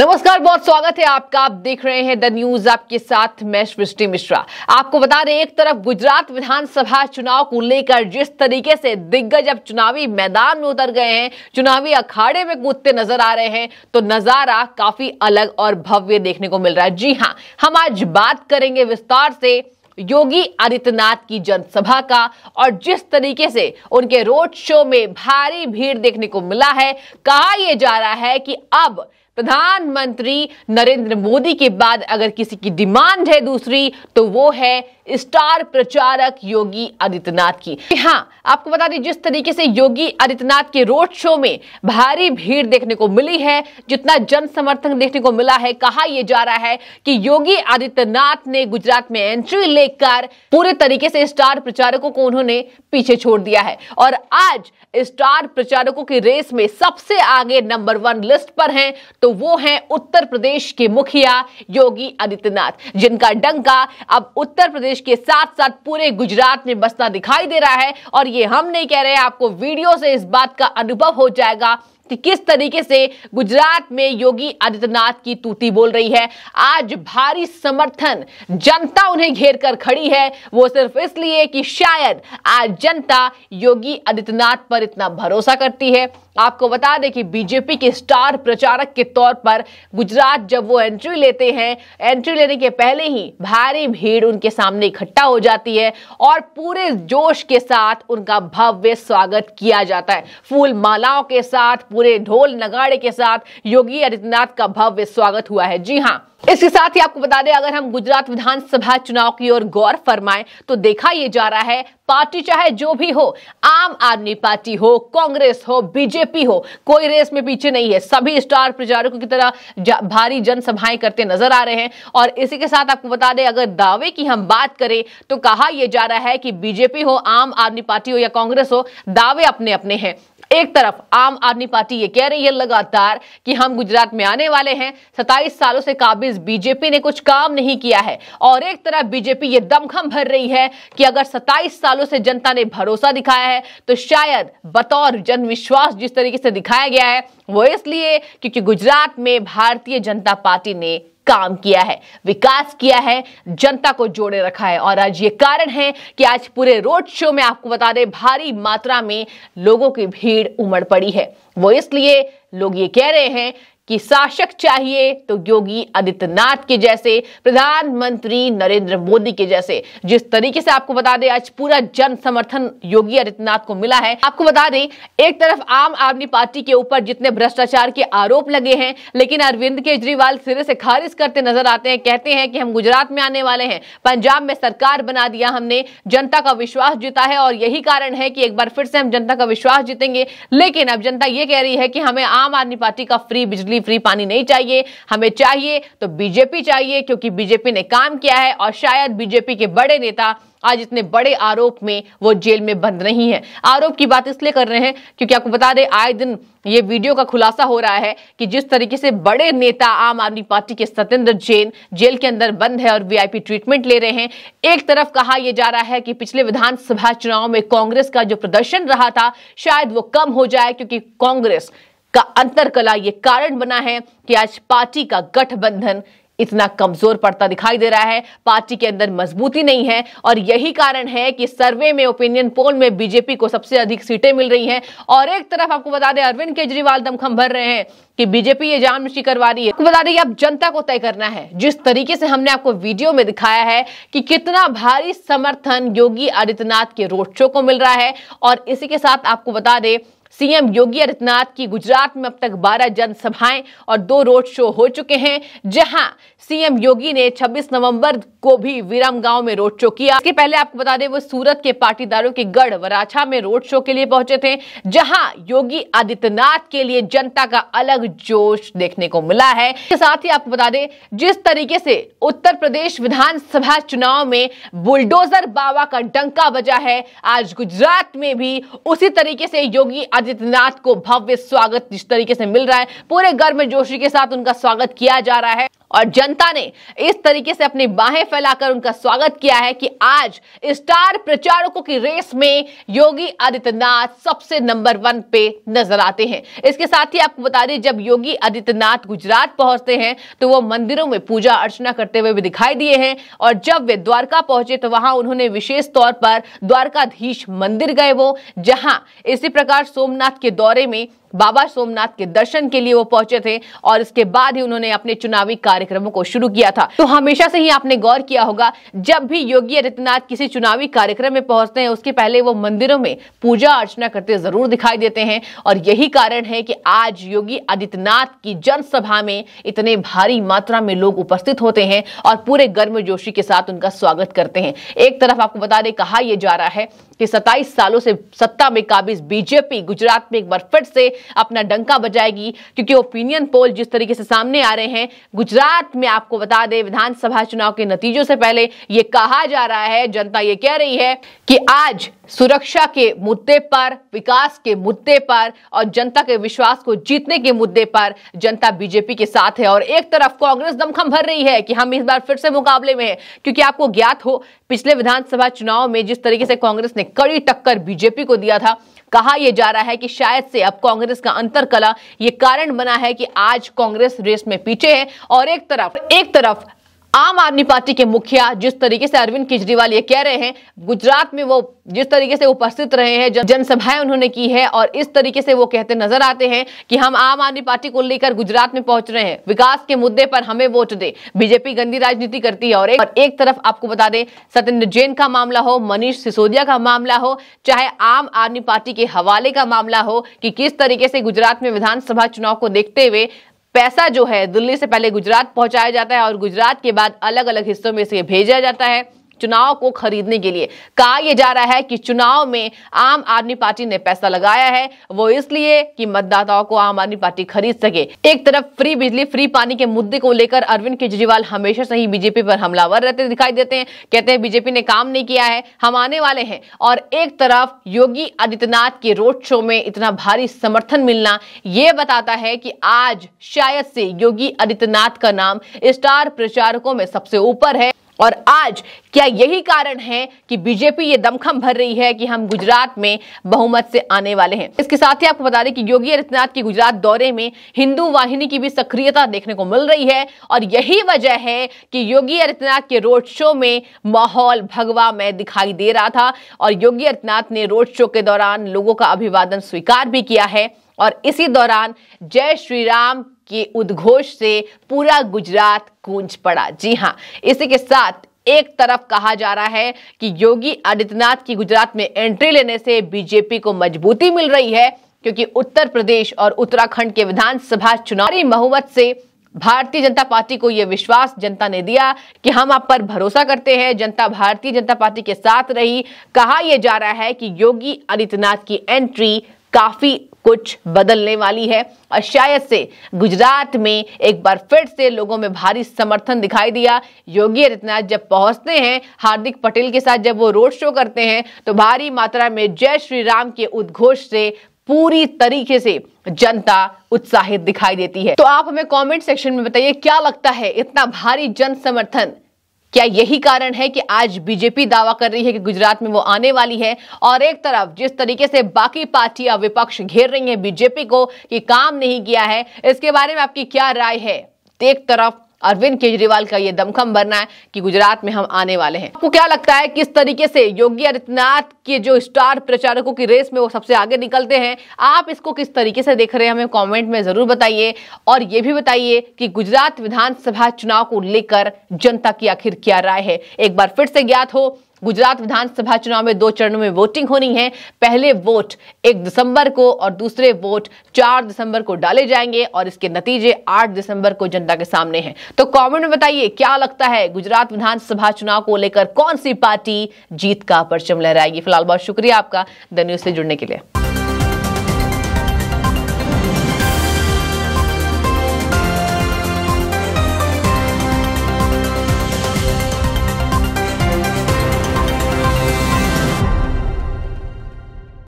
नमस्कार बहुत स्वागत है आपका आप देख रहे हैं द न्यूज आपके साथ मैं सृष्टि मिश्रा आपको बता दें एक तरफ गुजरात विधानसभा चुनाव को लेकर जिस तरीके से दिग्गज अब चुनावी मैदान में उतर गए हैं चुनावी अखाड़े में कूदते नजर आ रहे हैं तो नजारा काफी अलग और भव्य देखने को मिल रहा है जी हाँ हम आज बात करेंगे विस्तार से योगी आदित्यनाथ की जनसभा का और जिस तरीके से उनके रोड शो में भारी भीड़ देखने को मिला है कहा यह जा रहा है कि अब प्रधानमंत्री नरेंद्र मोदी के बाद अगर किसी की डिमांड है दूसरी तो वो है स्टार प्रचारक योगी आदित्यनाथ की हाँ आपको बता दें जिस तरीके से योगी आदित्यनाथ के रोड शो में भारी भीड़ देखने को मिली है जितना जन समर्थन देखने को मिला है कहा यह जा रहा है कि योगी आदित्यनाथ ने गुजरात में एंट्री लेकर पूरे तरीके से स्टार प्रचारकों को उन्होंने पीछे छोड़ दिया है और आज स्टार प्रचारकों की रेस में सबसे आगे नंबर वन लिस्ट पर हैं तो वो हैं उत्तर प्रदेश के मुखिया योगी आदित्यनाथ जिनका डंका अब उत्तर प्रदेश प्रदेश के साथ साथ पूरे गुजरात में बसता दिखाई दे रहा है और ये हम नहीं कह रहे आपको वीडियो से इस बात का अनुभव हो जाएगा कि किस तरीके से गुजरात में योगी आदित्यनाथ की तूती बोल रही है आज भारी समर्थन जनता उन्हें घेर कर खड़ी है वो सिर्फ इसलिए कि शायद आज जनता योगी आदित्यनाथ पर इतना भरोसा करती है आपको बता दें कि बीजेपी के स्टार प्रचारक के तौर पर गुजरात जब वो एंट्री लेते हैं एंट्री लेने के पहले ही भारी भीड़ उनके सामने इकट्ठा हो जाती है और पूरे जोश के साथ उनका भव्य स्वागत किया जाता है फूल मालाओं के साथ पूरे ढोल नगाड़े के साथ योगी आदित्यनाथ का भव्य स्वागत हुआ है जी हाँ इसके साथ ही आपको बता दें अगर हम गुजरात विधानसभा चुनाव की ओर गौर फरमाएं तो देखा यह जा रहा है पार्टी चाहे जो भी हो आम आदमी पार्टी हो कांग्रेस हो बीजेपी हो कोई रेस में पीछे नहीं है सभी स्टार प्रचारकों की तरह भारी जनसभाएं करते नजर आ रहे हैं और इसी के साथ आपको बता दें अगर दावे की हम बात करें तो कहा यह जा रहा है कि बीजेपी हो आम आदमी पार्टी हो या कांग्रेस हो दावे अपने अपने हैं एक तरफ आम आदमी पार्टी ये कह रही है लगातार कि हम गुजरात में आने वाले हैं सत्ताईस सालों से काबिज बीजेपी ने कुछ काम नहीं किया है और एक तरफ बीजेपी ये दमखम भर रही है कि अगर सताइस सालों से जनता ने भरोसा दिखाया है तो शायद बतौर जनविश्वास जिस तरीके से दिखाया गया है वो इसलिए क्योंकि गुजरात में भारतीय जनता पार्टी ने काम किया है विकास किया है जनता को जोड़े रखा है और आज ये कारण है कि आज पूरे रोड शो में आपको बता दें भारी मात्रा में लोगों की भीड़ उमड़ पड़ी है वो इसलिए लोग ये कह रहे हैं कि शासक चाहिए तो योगी आदित्यनाथ के जैसे प्रधानमंत्री नरेंद्र मोदी के जैसे जिस तरीके से आपको बता दें आज पूरा जन समर्थन योगी आदित्यनाथ को मिला है आपको बता दें एक तरफ आम आदमी पार्टी के ऊपर जितने भ्रष्टाचार के आरोप लगे हैं लेकिन अरविंद केजरीवाल सिरे से खारिज करते नजर आते हैं कहते हैं कि हम गुजरात में आने वाले हैं पंजाब में सरकार बना दिया हमने जनता का विश्वास जीता है और यही कारण है कि एक बार फिर से हम जनता का विश्वास जीतेंगे लेकिन अब जनता यह कह रही है कि हमें आम आदमी पार्टी का फ्री बिजली फ्री फ्री पानी नहीं चाहिए हमें चाहिए तो बीजेपी चाहिए क्योंकि बीजेपी ने काम किया है और शायद बीजेपी के बड़े नेता आज इतने बड़े आरोप में वो जेल में बंद नहीं है आरोप की बात इसलिए कर रहे हैं क्योंकि आपको बता दें आए दिन ये वीडियो का खुलासा हो रहा है कि जिस तरीके से बड़े नेता आम आदमी पार्टी के सत्येंद्र जैन जेल के अंदर बंद है और वीआईपी ट्रीटमेंट ले रहे हैं एक तरफ कहा यह जा रहा है कि पिछले विधानसभा चुनाव में कांग्रेस का जो प्रदर्शन रहा था शायद वो कम हो जाए क्योंकि कांग्रेस का अंतरकला ये कारण बना है कि आज पार्टी का गठबंधन इतना कमजोर पड़ता दिखाई दे रहा है पार्टी के अंदर मजबूती नहीं है और यही कारण है कि सर्वे में ओपिनियन पोल में बीजेपी को सबसे अधिक सीटें मिल रही हैं और एक तरफ आपको बता दें अरविंद केजरीवाल दमखम भर रहे हैं कि बीजेपी ये जान नशी करवा रही है आपको बता दें अब आप जनता को तय करना है जिस तरीके से हमने आपको वीडियो में दिखाया है कि कितना भारी समर्थन योगी आदित्यनाथ के रोड शो को मिल रहा है और इसी के साथ आपको बता दें सीएम योगी आदित्यनाथ की गुजरात में अब तक 12 जनसभाएं और दो रोड शो हो चुके हैं जहां सीएम योगी ने 26 नवंबर को भी गांव में रोड शो किया इसके पहले आपको बता दें वो सूरत के पाटीदारों के गढ़ वराछा में रोड शो के लिए पहुंचे थे जहां योगी आदित्यनाथ के लिए जनता का अलग जोश देखने को मिला है इसके साथ ही आपको बता दें जिस तरीके से उत्तर प्रदेश विधानसभा चुनाव में बुलडोजर बाबा का डंका बजा है आज गुजरात में भी उसी तरीके से योगी आदित्यनाथ को भव्य स्वागत जिस तरीके से मिल रहा है पूरे गर्म जोशी के साथ उनका स्वागत किया जा रहा है और जनता ने इस तरीके से अपनी बाहें फैलाकर उनका स्वागत किया है कि आज स्टार प्रचारकों की रेस में योगी आदित्यनाथ सबसे नंबर वन पे नजर आते हैं इसके साथ ही आपको बता दें जब योगी आदित्यनाथ गुजरात पहुंचते हैं तो वो मंदिरों में पूजा अर्चना करते हुए भी दिखाई दिए हैं और जब वे द्वारका पहुंचे तो वहां उन्होंने विशेष तौर पर द्वारकाधीश मंदिर गए वो जहां इसी प्रकार सोमनाथ के दौरे में बाबा सोमनाथ के दर्शन के लिए वो पहुंचे थे और इसके बाद ही उन्होंने अपने चुनावी कार्यक्रमों को शुरू किया था तो हमेशा से ही आपने गौर किया होगा जब भी योगी आदित्यनाथ किसी चुनावी कार्यक्रम में पहुंचते हैं उसके पहले वो मंदिरों में पूजा अर्चना करते जरूर दिखाई देते हैं और यही कारण है कि आज योगी आदित्यनाथ की जनसभा में इतने भारी मात्रा में लोग उपस्थित होते हैं और पूरे गर्मजोशी के साथ उनका स्वागत करते हैं एक तरफ आपको बता दें कहा यह जा रहा है कि 27 सालों से सत्ता में काबिज बीजेपी गुजरात में एक बार फिर से अपना डंका बजाएगी क्योंकि ओपिनियन पोल जिस तरीके से सामने आ रहे हैं गुजरात में आपको बता दें विधानसभा चुनाव के नतीजों से पहले यह कहा जा रहा है जनता ये कह रही है कि आज सुरक्षा के मुद्दे पर विकास के मुद्दे पर और जनता के विश्वास को जीतने के मुद्दे पर जनता बीजेपी के साथ है और एक तरफ कांग्रेस दमखम भर रही है कि हम इस बार फिर से मुकाबले में हैं क्योंकि आपको ज्ञात हो पिछले विधानसभा चुनाव में जिस तरीके से कांग्रेस ने कड़ी टक्कर बीजेपी को दिया था कहा यह जा रहा है कि शायद से अब कांग्रेस का अंतर कला ये कारण बना है कि आज कांग्रेस रेस में पीछे है और एक तरफ एक तरफ आम आदमी पार्टी के मुखिया जिस तरीके से अरविंद केजरीवाल ये कह रहे हैं गुजरात में वो जिस तरीके से उपस्थित रहे हैं जनसभाएं उन्होंने की है और इस तरीके से वो कहते नजर आते हैं कि हम आम आदमी पार्टी को लेकर गुजरात में पहुंच रहे हैं विकास के मुद्दे पर हमें वोट दे बीजेपी गंदी राजनीति करती है और एक, और एक तरफ आपको बता दें सत्येंद्र जैन का मामला हो मनीष सिसोदिया का मामला हो चाहे आम आदमी पार्टी के हवाले का मामला हो कि किस तरीके से गुजरात में विधानसभा चुनाव को देखते हुए पैसा जो है दिल्ली से पहले गुजरात पहुंचाया जाता है और गुजरात के बाद अलग अलग हिस्सों में इसे भेजा जाता है चुनाव को खरीदने के लिए कहा यह जा रहा है कि चुनाव में आम आदमी पार्टी ने पैसा लगाया है वो इसलिए कि मतदाताओं को आम आदमी पार्टी खरीद सके एक तरफ फ्री बिजली फ्री पानी के मुद्दे को लेकर अरविंद केजरीवाल हमेशा से ही बीजेपी पर हमलावर रहते दिखाई देते हैं कहते हैं बीजेपी ने काम नहीं किया है हम आने वाले हैं और एक तरफ योगी आदित्यनाथ के रोड शो में इतना भारी समर्थन मिलना ये बताता है कि आज शायद से योगी आदित्यनाथ का नाम स्टार प्रचारकों में सबसे ऊपर है और आज क्या यही कारण है कि बीजेपी ये दमखम भर रही है कि हम गुजरात में बहुमत से आने वाले हैं इसके साथ ही आपको बता दें कि योगी आदित्यनाथ के गुजरात दौरे में हिंदू वाहिनी की भी सक्रियता देखने को मिल रही है और यही वजह है कि योगी आदित्यनाथ के रोड शो में माहौल भगवा में दिखाई दे रहा था और योगी आदित्यनाथ ने रोड शो के दौरान लोगों का अभिवादन स्वीकार भी किया है और इसी दौरान जय श्री राम के उद्घोष से पूरा गुजरात गूंज पड़ा जी हाँ इसी के साथ एक तरफ कहा जा रहा है कि योगी आदित्यनाथ की गुजरात में एंट्री लेने से बीजेपी को मजबूती मिल रही है क्योंकि उत्तर प्रदेश और उत्तराखंड के विधानसभा चुनावी बहुमत से भारतीय जनता पार्टी को यह विश्वास जनता ने दिया कि हम आप पर भरोसा करते हैं जनता भारतीय जनता पार्टी के साथ रही कहा यह जा रहा है कि योगी आदित्यनाथ की एंट्री काफी कुछ बदलने वाली है और शायद से गुजरात में एक बार फिर से लोगों में भारी समर्थन दिखाई दिया योगी आदित्यनाथ जब पहुंचते हैं हार्दिक पटेल के साथ जब वो रोड शो करते हैं तो भारी मात्रा में जय श्री राम के उद्घोष से पूरी तरीके से जनता उत्साहित दिखाई देती है तो आप हमें कमेंट सेक्शन में बताइए क्या लगता है इतना भारी जन समर्थन क्या यही कारण है कि आज बीजेपी दावा कर रही है कि गुजरात में वो आने वाली है और एक तरफ जिस तरीके से बाकी पार्टियां विपक्ष घेर रही है बीजेपी को कि काम नहीं किया है इसके बारे में आपकी क्या राय है एक तरफ अरविंद केजरीवाल का ये दमखम भरना है कि गुजरात में हम आने वाले हैं आपको क्या लगता है किस तरीके से योगी आदित्यनाथ के जो स्टार प्रचारकों की रेस में वो सबसे आगे निकलते हैं आप इसको किस तरीके से देख रहे हैं हमें कमेंट में जरूर बताइए और ये भी बताइए कि गुजरात विधानसभा चुनाव को लेकर जनता की आखिर क्या राय है एक बार फिर से ज्ञात हो गुजरात विधानसभा चुनाव में दो चरणों में वोटिंग होनी है पहले वोट एक दिसंबर को और दूसरे वोट चार दिसंबर को डाले जाएंगे और इसके नतीजे आठ दिसंबर को जनता के सामने हैं तो कमेंट में बताइए क्या लगता है गुजरात विधानसभा चुनाव को लेकर कौन सी पार्टी जीत का परचम लहराएगी फिलहाल बहुत शुक्रिया आपका द न्यूज से जुड़ने के लिए